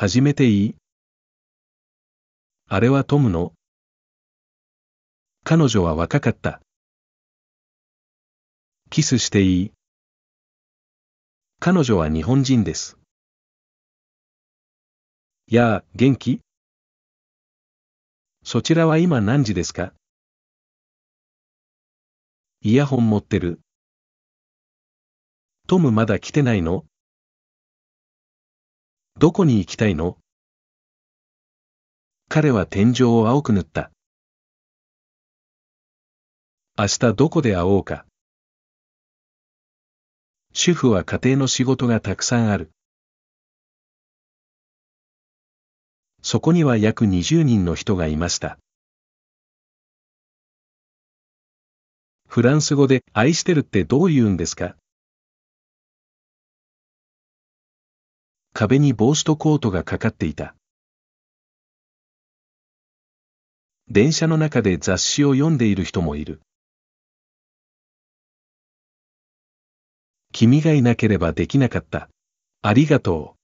始めていいあれはトムの。彼女は若かった。キスしていい彼女は日本人です。やあ、元気そちらは今何時ですかイヤホン持ってる。トムまだ来てないのどこに行きたいの彼は天井を青く塗った。明日どこで会おうか。主婦は家庭の仕事がたくさんある。そこには約20人の人がいました。フランス語で愛してるってどう言うんですか壁に帽子とコートがかかっていた。電車の中で雑誌を読んでいる人もいる。君がいなければできなかった。ありがとう。